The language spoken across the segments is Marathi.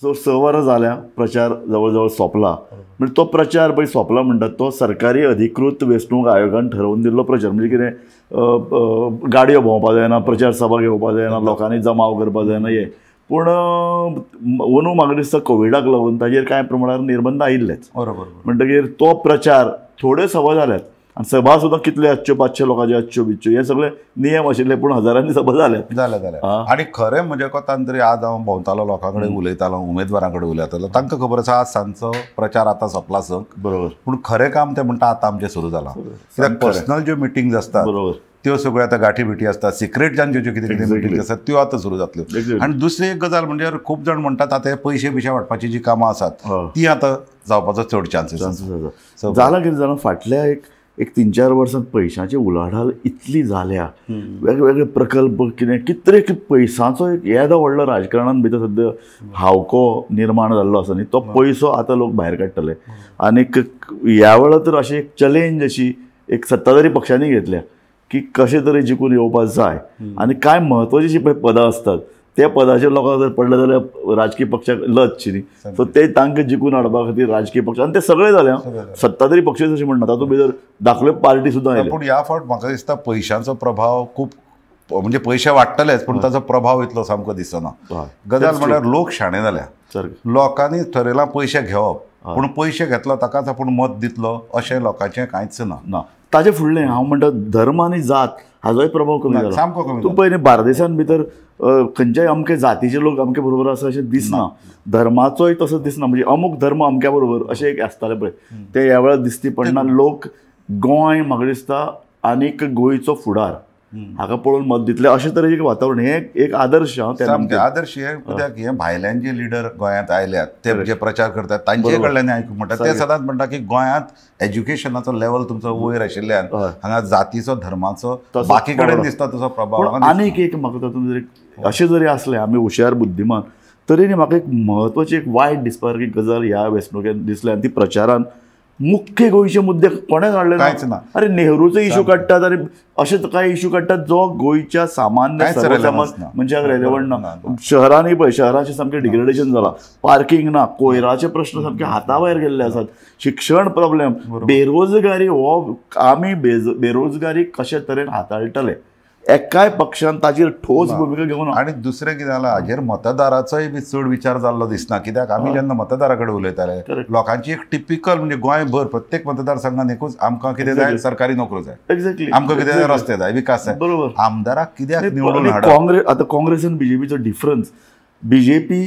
सो स वरां जाल्या प्रचार जवळ जवळ सोंपला म्हणजे तो प्रचार पळय सोपला म्हणटात तो सरकारी अधिकृत वेंचणूक आयोगान ठरवून दिल्लो प्रचार म्हणजे कितें गाडयो भोंवपाक जायना प्रचार सभा घेवपाक जायना लोकांनी जमाव करपाक जायना हे पूण अंदू म्हाका दिसता कोविडाक लागून ताजेर कांय प्रमाणांत निर्बंध आयिल्लेच बरोबर म्हणटगीर तो प्रचार थोडे सभा जाल्यात आनी सभा सुद्धा कितले आसच्यो पाचशे लोकांचे आसच्यो बिच्यो हे सगळे नियम आशिल्ले पूण हजारांनी सभा झाल्या जाल्यार जाल्यार आणि खरें म्हणजे कोतान तरी आज हांव भोंवतालो लोकां कडेन उलयतालो उमेदवारां कडेन उलयतालो तांकां खबर आसा आज सांचो प्रचार आतां सोंपला संक बरोबर पूण खरें काम ते म्हणटा आतां आमचें सुरू जालां कित्याक पर्सनल ज्यो मिटींग्स आसतात बरोबर त्यो सगळ्यो आतां गाठी भेटी आसता सिक्रेटच्यान ज्यो ज्यो कितें कितें मिटींग आसात त्यो आतां सुरू जातल्यो आनी दुसरी एक गजाल म्हणजे खूब जाण म्हणटात आतां पयशे पिशे वाटपाची जी कामां आसात हो. ती आतां जावपाचो चड चान्सेस जालां कितें जालां फाटल्या एक एक तीन चार वर्सांत पयशांची उलाढाल इतली झाल्या वेगवेगळे प्रकल्प कितें कि पयसांचो एक येदो व्हडलो राजकारणान भितर सद्या हावको निर्माण जाल्लो आसा न्ही तो पयसो आतां लोक भायर काडटले आनीक ह्या वेळार तर अशी एक चॅलेंज अशी एक सत्ताधारी पक्षांनी घेतल्या की कशे तरी जिकून येवपाक जाय आनी कांय म्हत्वाची जी पळय पदां आसतात त्या पदाचेर लोकांक जर पडले जाल्यार राजकीय पक्षाक लज शी सो ते तांकां जिकून हाडपा खातीर राजकीय पक्ष आनी ते सगळे जाले सत्ताधारी पक्ष अशें म्हणना तातूंत भितर धाकल्यो पार्टी सुद्दां पूण ह्या फावट म्हाका दिसता पयशांचो प्रभाव खूब म्हणजे पयशे वाडटलेच पूण ताचो प्रभाव इतलो सामको दिसना गजाल म्हणल्यार लोक शाणे जाल्या लोकांनी थरयलां पयशे घेवप पूण पयशे घेतलो ताकाच आपूण मत दितलो अशें लोकांचें कांयच ना ताजे फुडलें हांव म्हणटा धर्म आनी जात हाजोय प्रभाव कमी सामको कमी तूं पयलीं बार्देसान भितर खंयचेय अमके जातीचे लोक अमके बरोबर आसा अशें दिसना धर्माचोय तसो दिसना म्हणजे अमूक धर्म अमक्या बरोबर अशें एक आसतालें पळय ते ह्या वेळार दिसती पडना लोक गोंय म्हाका दिसता आनीक गोंयचो फुडार हाका पळोवन मत दितले अशें तरेचे वातावरण हे एक आदर्श हांव आदर्श हे कित्याक हे भायल्यान जे लिडर गोंयांत आयल्यात ते जे प्रचार करतात तांचे कडल्यान आयकूंक म्हणटा ते सदांच म्हणटा की गोंयांत एज्युकेशनाचो लेवल तुमचो वयर आशिल्ल्यान हांगा जातीचो धर्माचो बाकी कडेन दिसता तसो प्रभाव आनीक एक म्हाका तातूंत जर हो. अशें जरी आसलें आमी हुशार बुद्धिमान तरी म्हाका एक म्हत्वाची एक वायट दिसपा सारकी गजाल ह्या वेंचणुकेन दिसल्या आनी ती प्रचारान मुख्य गोयचे मुद्दे कोणेच काढले अरे नेहरूचे इश्यू काढतात अरे असे काय इश्यू काडटात जो गोयच्या सामान्य मनशाक रेलेवंट ना म्हणजे शहरांनी पण शहराचे सामकें डिग्रेडेशन झाला पार्किंग ना कोयराचे प्रश्न सामके हाता गेले असतात शिक्षण प्रॉब्लेम बेरोजगारी हो आमी बेरोजगारी कशे तरेन हाताळटले एकाय पक्षान ताजेर ठोस भूमिका घेवन आणि दुसरें किती झालं हाजेर मतदाराचोय बी चड विचार जाल्लो दिसना कित्याक आमी जेन्ना मतदारा उलयताले लोकांची एक टिपिकल म्हणजे गोंयभर प्रत्येक मतदारसंघात एकूच आमकां कितें जाय सरकारी नोकरी जाय एक्झॅक्टली आमकां कितें जाय रस्ते जाय विकास जाय बरोबर आमदाराक कित्याक निवडून काँग्रेस आतां काँग्रेस आनी बीजेपीचो डिफरन्स बीजेपी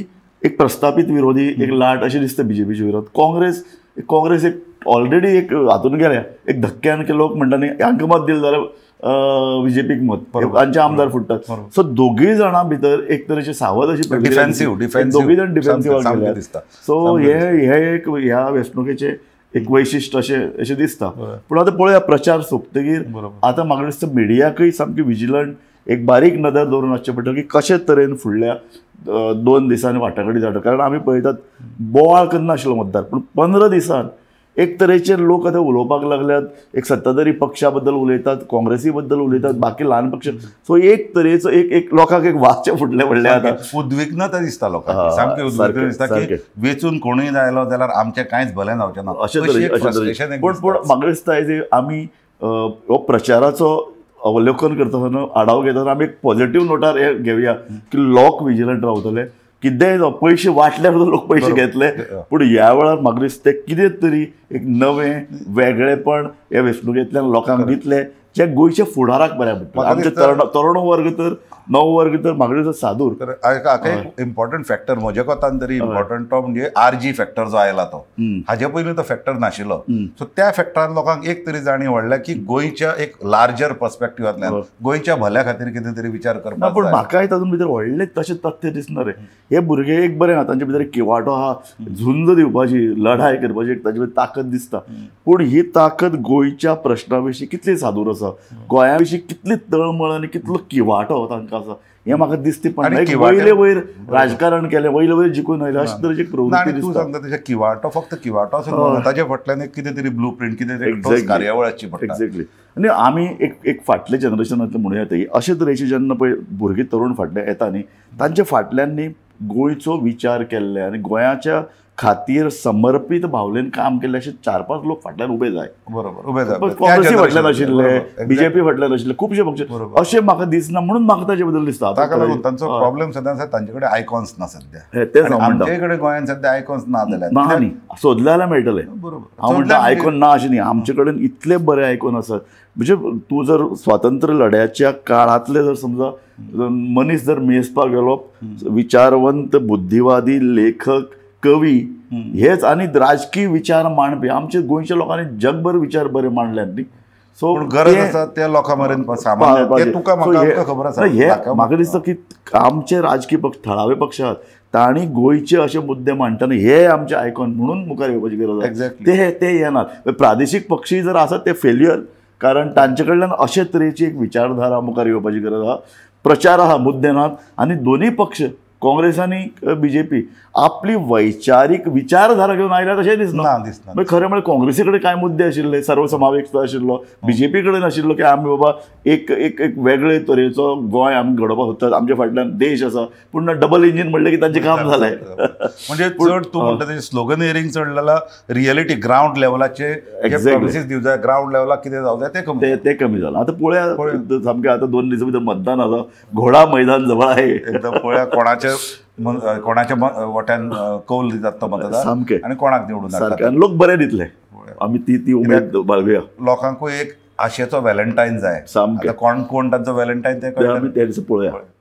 एक प्रस्थापित विरोधी एक लाट अशी दिसते बीजेपीची विरोध काँग्रेस काँग्रेस एक ऑलरेडी एक हातून गेल्या एक धक्क्यान लोक म्हणटा न्ही मत दिलं जाल्यार विजेपीक मत तांचे आमदार फुट्टात सो दोघे जणां भितर एक तरेची सावध अशी दोघी जण डिफेन्सिव्ह दिसता सो हे हे एक ह्या वेंचणुकेचे एक वैशिश्ट असे असे दिसता पण आता पळया प्रचार सोपतगीर आता म्हाका दिसता मिडियाकय सामकी विजिलंट एक बारीक नदर दवरून वचचें पडटा की कशे तरेन फुडल्या दोन दिसांनी वाटाकडी जाता कारण आमी पळयतात बोवाळ करनाशिल्लो मतदार पण पंदरा दिसांत एक तरेचे लोक आता उलोवपाक लागल्यात एक सत्ताधारी पक्षा बद्दल उलयतात काँग्रेसी बद्दल उलयतात बाकी ल्हान पक्ष सो एक तरेचो एक एक लोकांक एक वाचे फुटलें म्हणलें आता उद्विग्नता दिसता लोकांक दिसता की वेचून कोणूय जायलो जाल्यार आमचें कांयच भले जावचे ना अशें पूण पूण म्हाका दिसता एज आमी हो प्रचाराचो अवलोकन करताना आढावो घेताना आमी एक पॉझिटिव्ह नोटार हे घेवया की लोक विजिलंट रावतले किद्याय पैसे वाटल्याबद्दल लोक पैसे घेतले पण ह्या वेळार म्हाका दिसता कितें तरी एक नवें वेगळेपण या वेंचणुकेंतल्यान लोकांक दितले ज्या गोयच्या फुडाराक बऱ्या पडटा आमचे तरुण वर्ग तर नव वर्ग तर म्हाका सादूर इम्पॉर्टंट फॅक्टर म्हज्या कोतान तरी इम्पॉर्टंट तो म्हणजे आर जी फॅक्टर जो आयला तो हाजे पयलीं तो फॅक्टर नाशिल्लो सो त्या फॅक्टरान लोकांक एक तरी जाणीव वाडल्या की गोंयच्या एक लार्जर पर्स्पेक्टिव्हांतल्यान गोंयच्या भल्या खातीर कितें तरी विचार करपा पूण म्हाकाय तातूंत भितर व्हडलें तशें तथ्य दिसना रे हे भुरगे एक बरें आहा तांचे भितर किवाटो आहा झुंज दिवपाची लढाय करपाची ताकद दिसता पूण ही ताकद गोंयच्या प्रस्ना विशीं कितली सादूर आसा असं गोंया कितली तळमळ आनी कितलो किवाटो तांकां आसा हें म्हाका दिसता पण वयले वयर राजकारण केलें वयले वयर जिकून आयले अशें तरेची प्रवृत्ती तूं सांगता किवाटो फक्त किवाटो असो ताच्या फाटल्यान एक कितें तरी ब्लू प्रिंट कितें तरी कार्यावळाची एक्झॅक्टली आनी आमी एक एक फाटले जनरेशन म्हणू येता अशे तरेचे जेन्ना पळय भुरगीं तरूण फाटल्यान येता न्ही तांच्या फाटल्यान न्ही गोंयचो विचार केल्ले आनी गोंयाच्या खातीर समर्पित भावलेन काम केल्ले अशे चार पाच लोक फाटल्यान उभे जाय बरोबर उबे जाय काँग्रेसी फाटल्यान आशिल्ले बीजेपी फाटल्यान आशिल्ले खुबशे पक्ष अशें म्हाका दिसना म्हणून म्हाका ताजे बद्दल दिसता ताका लागून तांचो प्रॉब्लेम सदांच तांचे कडेन आयकॉन्स ना सद्या तेच आमचे कडेन गोंयांत सद्या आयकॉन्स ना जाल्यार ना न्ही सोदले जाल्यार मेळटले बरोबर हांव म्हणटा आयकॉन ना अशें न्ही आमचे कडेन इतले बरे आयकॉन आसात म्हणजे तूं जर स्वातंत्र्य लढ्याच्या काळांतले जर समजा मनीस जर मेजपाक गेलो विचारवंत बुद्धिवादी लेखक कवी हेच आणि राजकीय विचार मांडपी आमचे गोंयच्या लोकांनी जगभर विचार बरे मांडल्यात न्ही सो गरज आसा त्या लोकां मेरेन तुका खबर आसा हे म्हाका दिसता की आमचे राजकीय पक्ष थळावे पक्ष आहात तांणी गोंयचे असे मुद्दे मांडटना हे आमचे आयकॉन म्हणून मुखार येवपाची गरज आसा ते ते येणार प्रादेशीक पक्षी जर आसात ते फेल्युअर कारण तांचे कडल्यान अशे तरेची एक विचारधारा मुखार येवपाची गरज आसा प्रचार आहा मुद्दे नात आणि दोन्ही पक्ष काँग्रेस आणि बी जे पी आपली वैचारिक विचारधारा घेऊन आयला तशें दिसना दिसना खरं म्हणजे काँग्रेसीकडे काय मुद्दे आशिल्ले सर्वसमावेश आशिल्लो हो. बीजेपी कडेन आशिल्लो की आम्ही बाबा एक एक एक वेगळे तरेचो गोंय आमी घडोवपाक सोदतात आमच्या फाटल्यान देश असा पूण डबल इंजिन म्हणलें की त्यांचे काम झालंय म्हणजे चड तूं म्हणटा स्लोगन हिरिंग चड रिअलिटी रियलिटी ग्रावंड लेवलाचे ग्राउंड जाय ग्रावंड लेवलाक द्या ते कमी तें कमी जालां आतां पळया सामकें आतां दोन दिवस मतदान आसा घोडा मैदान जवळ आहे एकदम पोळ्या कोणाचे कोणाच्या वट्यान कौल तो मतदार सामके आणि कोणाक निवडून लोक बरे दितले आम्ही ती ती उमेद बाळगूया लोकांकूय एक आशेचो व्हॅलेंटाईन जाय सामके कोण कोण तांचो व्हॅलेंटाईन ते पळोवया